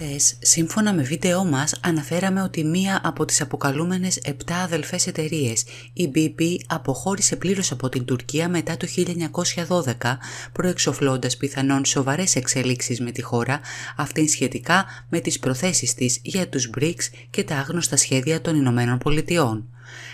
Χθες, σύμφωνα με βίντεό μας, αναφέραμε ότι μία από τις αποκαλούμενες 7 αδελφές εταιρείες, η BP, αποχώρησε πλήρως από την Τουρκία μετά το 1912, προεξοφλώντας πιθανόν σοβαρές εξελίξεις με τη χώρα, αυτήν σχετικά με τις προθέσεις της για τους BRICS και τα άγνωστα σχέδια των Ηνωμένων Πολιτειών.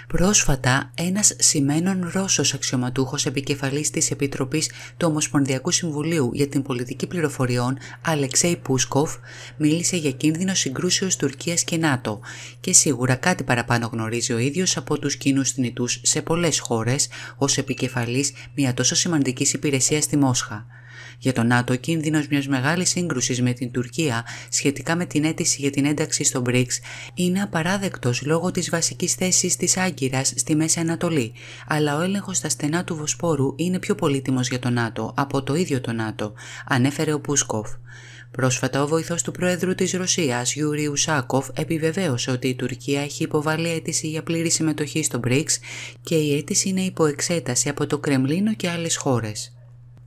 Πρόσφατα, ένας σημαίνων Ρώσος αξιωματούχος επικεφαλής της Επιτροπής του Ομοσπονδιακού Συμβουλίου για την Πολιτική Πληροφοριών, Αλεξέη Πούσκοφ, μίλησε για κίνδυνο συγκρούσεως Τουρκίας και ΝΑΤΟ και σίγουρα κάτι παραπάνω γνωρίζει ο ίδιος από τους κοινούς θνητούς σε πολλές χώρες ως επικεφαλής μια τόσο σημαντικής υπηρεσίας στη Μόσχα. Για τον ΝΑΤΟ, ο κίνδυνος μιας μεγάλης σύγκρουσης με την Τουρκία σχετικά με την αίτηση για την ένταξη στο BRICS είναι απαράδεκτος λόγω της βασικής θέσης της Άγκυρας στη Μέση Ανατολή, αλλά ο έλεγχος στα στενά του Βοσπόρου είναι πιο πολύτιμος για τον ΝΑΤΟ από το ίδιο το ΝΑΤΟ, ανέφερε ο Πούσκοφ. Πρόσφατα, ο βοηθός του Προέδρου της Ρωσίας, Γιούρι Ουσάκοφ, επιβεβαίωσε ότι η Τουρκία έχει υποβάλει αίτηση για πλήρη συμμετοχή στο BRICS και η αίτηση είναι υπό εξέταση από το Κρεμλίνο και άλλες χώρες.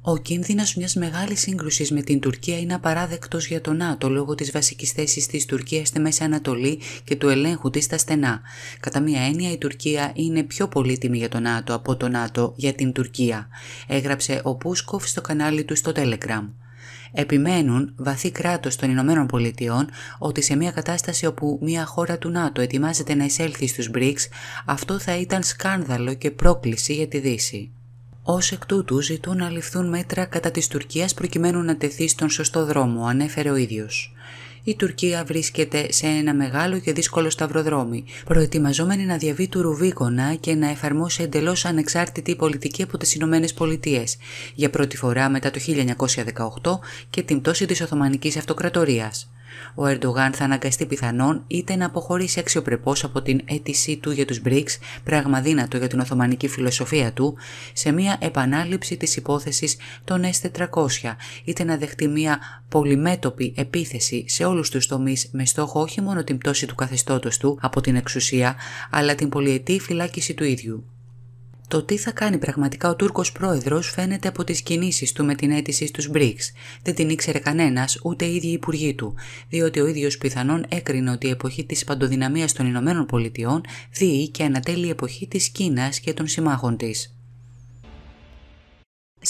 Ο κίνδυνος μιας μεγάλης σύγκρουσης με την Τουρκία είναι απαράδεκτος για το ΝΑΤΟ λόγω της βασικής θέσης της Τουρκίας στη Μέση Ανατολή και του ελέγχου της στα στενά. Κατά μία έννοια, η Τουρκία είναι πιο πολύτιμη για το ΝΑΤΟ από το ΝΑΤΟ για την Τουρκία, έγραψε ο Πούσκοφ στο κανάλι του στο Telegram. Επιμένουν βαθύ κράτος των Ηνωμένων Πολιτειών ότι σε μια κατάσταση όπου μια χώρα του ΝΑΤΟ ετοιμάζεται να εισέλθει στους BRICS, αυτό θα ήταν σκάνδαλο και πρόκληση για τη Δύση. Ως εκ τούτου ζητούν να ληφθούν μέτρα κατά της Τουρκίας προκειμένου να τεθεί στον σωστό δρόμο, ανέφερε ο ίδιος. Η Τουρκία βρίσκεται σε ένα μεγάλο και δύσκολο σταυροδρόμι, προετοιμαζόμενη να διαβεί του Ρουβίκονα και να εφαρμόσει εντελώς ανεξάρτητη πολιτική από τις Ηνωμένες Πολιτείες, για πρώτη φορά μετά το 1918 και την πτώση της Οθωμανικής Αυτοκρατορίας. Ο Ερντογάν θα αναγκαστεί πιθανόν είτε να αποχωρήσει αξιοπρεπώς από την αίτησή του για τους BRICS, δύνατο για την Οθωμανική φιλοσοφία του, σε μια επανάληψη της υπόθεσης των S400, είτε να δεχτεί μια πολυμέτωπη επίθεση σε όλους τους τομείς με στόχο όχι μόνο την πτώση του καθεστώτος του από την εξουσία, αλλά την πολυετή φυλάκιση του ίδιου. Το τι θα κάνει πραγματικά ο Τούρκος πρόεδρος φαίνεται από τις κινήσεις του με την αίτηση στους BRICS. Δεν την ήξερε κανένας, ούτε οι ίδιοι υπουργοί του, διότι ο ίδιος πιθανόν έκρινε ότι η εποχή της παντοδυναμίας των Ηνωμένων Πολιτειών διεί και ανατέλει η εποχή της Κίνας και των συμμάχων της.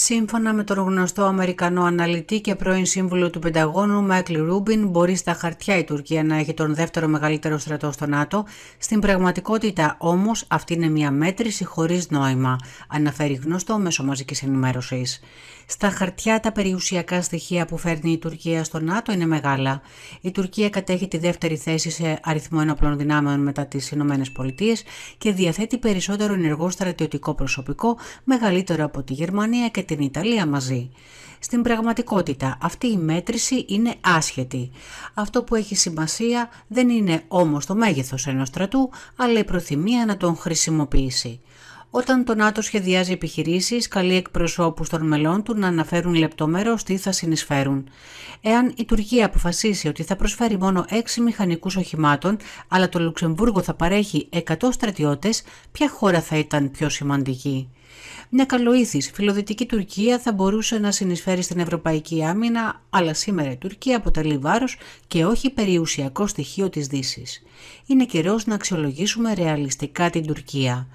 Σύμφωνα με τον γνωστό Αμερικανό αναλυτή και πρώην σύμβουλο του Πενταγώνου Μάικλ Ρούμπιν, μπορεί στα χαρτιά η Τουρκία να έχει τον δεύτερο μεγαλύτερο στρατό στο ΝΑΤΟ. Στην πραγματικότητα όμως αυτή είναι μια μέτρηση χωρίς νόημα, αναφέρει γνωστό μέσο μαζικής ενημέρωσης. Στα χαρτιά τα περιουσιακά στοιχεία που φέρνει η Τουρκία στο ΝΑΤΟ είναι μεγάλα. Η Τουρκία κατέχει τη δεύτερη θέση σε αριθμό ενόπλων δυνάμεων μετά τις ΗΠΑ και διαθέτει περισσότερο ενεργό στρατιωτικό προσωπικό, μεγαλύτερο από τη Γερμανία και την Ιταλία μαζί. Στην πραγματικότητα αυτή η μέτρηση είναι άσχετη. Αυτό που έχει σημασία δεν είναι όμως το μέγεθος ενός στρατού, αλλά η προθυμία να τον χρησιμοποιήσει. Όταν το ΝΑΤΟ σχεδιάζει επιχειρήσεις, καλεί εκπροσώπους των μελών του να αναφέρουν λεπτομέρως τι θα συνεισφέρουν. Εάν η Τουρκία αποφασίσει ότι θα προσφέρει μόνο 6 μηχανικούς οχημάτων, αλλά το Λουξεμβούργο θα παρέχει 100 στρατιώτες, ποια χώρα θα ήταν πιο σημαντική. Μια καλοήθης φιλοδυτική Τουρκία θα μπορούσε να συνεισφέρει στην ευρωπαϊκή άμυνα, αλλά σήμερα η Τουρκία αποτελεί βάρος και όχι περιουσιακό στοιχείο της Δύσης. Είναι καιρός να αξιολογήσουμε ρεαλιστικά την Τουρκία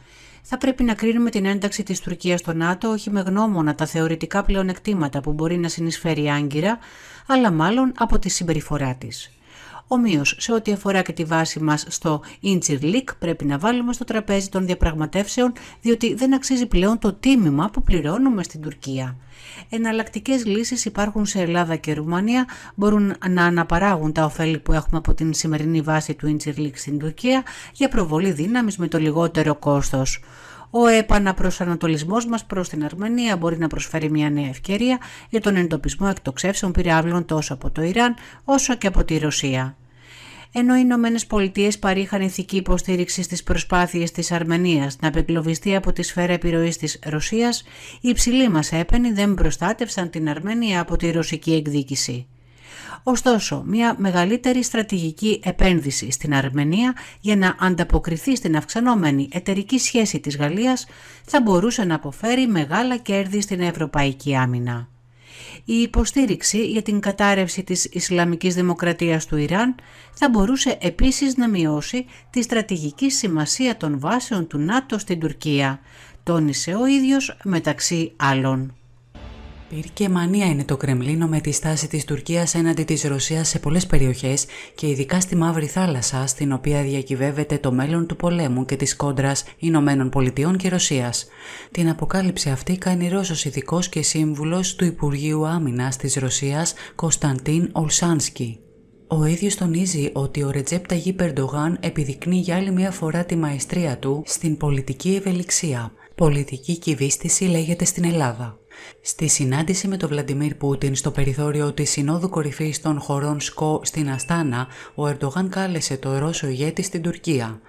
θα πρέπει να κρίνουμε την ένταξη της Τουρκίας στο ΝΑΤΟ όχι με γνώμονα τα θεωρητικά πλεονεκτήματα που μπορεί να συνεισφέρει άγκυρα, αλλά μάλλον από τη συμπεριφορά της. Ομοίως, σε ό,τι αφορά και τη βάση μας στο Ίντσιρ πρέπει να βάλουμε στο τραπέζι των διαπραγματεύσεων, διότι δεν αξίζει πλέον το τίμημα που πληρώνουμε στην Τουρκία. Εναλλακτικές λύσεις υπάρχουν σε Ελλάδα και Ρουμανία, μπορούν να αναπαράγουν τα ωφέλη που έχουμε από την σημερινή βάση του Ίντσιρ στην Τουρκία για προβολή δύναμης με το λιγότερο κόστος. Ο επαναπροσανατολισμός μας προς την Αρμενία μπορεί να προσφέρει μια νέα ευκαιρία για τον εντοπισμό εκτοξεύσεων πυράβλων τόσο από το Ιράν όσο και από τη Ρωσία ενώ οι Ηνωμένες Πολιτείες παρήχαν ηθική υποστήριξη στις προσπάθειες της Αρμενίας να απεκλωβιστεί από τη σφαίρα επιρροής της Ρωσίας, οι υψηλοί μας έπαινοι δεν προστάτευσαν την Αρμενία από τη ρωσική εκδίκηση. Ωστόσο, μια μεγαλύτερη στρατηγική επένδυση στην Αρμενία για να ανταποκριθεί στην αυξανόμενη εταιρική σχέση της Γαλλίας θα μπορούσε να αποφέρει μεγάλα κέρδη στην ευρωπαϊκή άμυνα. Η υποστήριξη για την κατάρρευση της Ισλαμικής Δημοκρατίας του Ιράν θα μπορούσε επίσης να μειώσει τη στρατηγική σημασία των βάσεων του ΝΑΤΟ στην Τουρκία, τόνισε ο ίδιος μεταξύ άλλων μανία είναι το Κρεμλίνο με τη στάση της Τουρκίας έναντι της Ρωσίας σε πολλές περιοχές και ειδικά στη Μαύρη Θάλασσα, στην οποία διακυβεύεται το μέλλον του πολέμου και της κόντρας Ηνωμένων Πολιτειών και Ρωσίας. Την αποκάλυψη αυτή κάνει Ρώσος ειδικός και σύμβουλος του Υπουργείου Άμυνας της Ρωσίας Κωνσταντίν Ολσάνσκι. Ο ίδιος τονίζει ότι ο Ρετζέπτα Ταγί Περντογάν επιδεικνύει για άλλη μια φορά τη μαεστρία του στην πολιτική ευελιξία. Πολιτική κυβίστηση λέγεται στην Ελλάδα. Στη συνάντηση με τον Βλαντιμίρ Πούτιν στο περιθώριο της Συνόδου Κορυφής των χωρών ΣΚΟ στην Αστάνα, ο Ερντογάν κάλεσε το Ρώσο ηγέτη στην Τουρκία.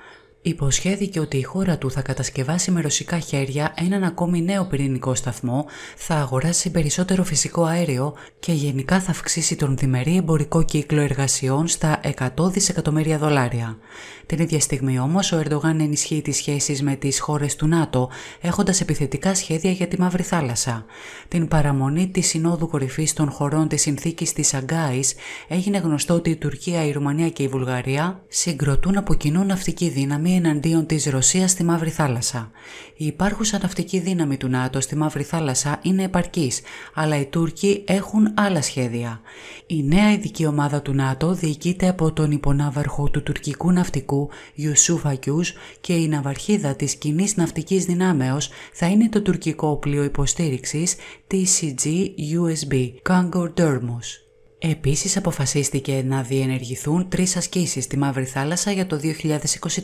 Υποσχέθηκε ότι η χώρα του θα κατασκευάσει με ρωσικά χέρια έναν ακόμη νέο πυρηνικό σταθμό, θα αγοράσει περισσότερο φυσικό αέριο και γενικά θα αυξήσει τον διμερή εμπορικό κύκλο εργασιών στα 100 δισεκατομμύρια δολάρια. Την ίδια στιγμή όμως, ο Ερντογάν ενισχύει τις σχέσεις με τις χώρες του ΝΑΤΟ, έχοντας επιθετικά σχέδια για τη Μαύρη Θάλασσα. Την παραμονή της Συνόδου Κορυφής των χωρών της συνθήκης της Αγκάης έγινε γνωστό ότι η Τουρκία, η Ρουμανία και η Βουλγαρία συγκροτούν από κοινού ναυτική δύναμη εναντίον της Ρωσίας στη Μαύρη Θάλασσα. Η υπάρχουσα ναυτική δύναμη του ΝΑΤΟ στη Μαύρη Θάλασσα είναι επαρκής, αλλά οι Τούρκοι έχουν άλλα σχέδια. Η νέα ειδική ομάδα του ΝΑΤΟ διοικείται από τον υπονάβαρχο του τουρκικού ναυτικού Ιουσούφ Ακιούς και η ναυαρχίδα της κοινής ναυτικής δυνάμεως θα είναι το τουρκικό πλοίο υποστήριξης TCG-USB Kangor Dermos. Επίσης αποφασίστηκε να διενεργηθούν τρεις ασκήσεις στη Μαύρη Θάλασσα για το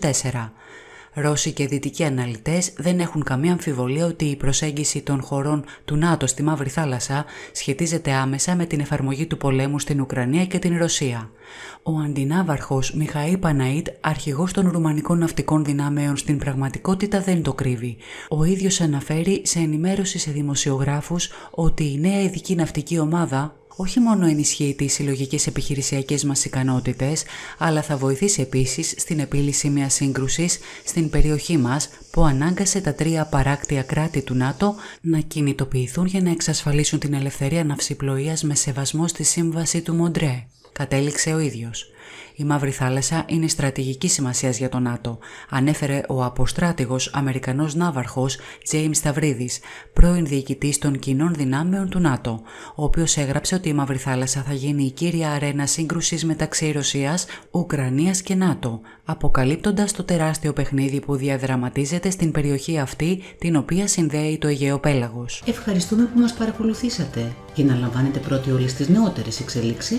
2024. Ρώσοι και δυτικοί αναλυτές δεν έχουν καμία αμφιβολία ότι η προσέγγιση των χωρών του ΝΑΤΟ στη Μαύρη Θάλασσα σχετίζεται άμεσα με την εφαρμογή του πολέμου στην Ουκρανία και την Ρωσία. Ο αντινάβαρχος Μιχαήλ Παναίτ, αρχηγός των Ρουμανικών Ναυτικών Δυνάμεων στην πραγματικότητα δεν το κρύβει. Ο ίδιος αναφέρει σε ενημέρωση σε δημοσιογράφους ότι η νέα ειδική ναυτική ομάδα όχι μόνο ενισχύει τις συλλογικές επιχειρησιακές μας ικανότητες, αλλά θα βοηθήσει επίσης στην επίλυση μιας σύγκρουσης στην περιοχή μας που ανάγκασε τα τρία παράκτια κράτη του ΝΑΤΟ να κινητοποιηθούν για να εξασφαλίσουν την ελευθερία ναυσιπλοείας με σεβασμό στη σύμβαση του Μοντρέ κατέληξε ο ίδιος. Η Μαύρη Θάλασσα είναι στρατηγική σημασίας για το ΝΑΤΟ, ανέφερε ο αποστράτηγος Αμερικανός ναύαρχος Τζέιμ Σταυρίδης, πρώην διοικητής των κοινών δυνάμεων του ΝΑΤΟ, ο οποίος έγραψε ότι η Μαύρη Θάλασσα θα γίνει η κύρια αρένα σύγκρουσης μεταξύ Ρωσίας, Ουκρανίας και ΝΑΤΟ, αποκαλύπτοντας το τεράστιο παιχνίδι που διαδραματίζεται στην περιοχή αυτή την οποία συνδέει το Αιγαίο Πέλαγος. Ευχαριστούμε που μας παρακολουθήσατε. και να λαμβάνετε πρώτοι όλες τις νεότερες εξελίξεις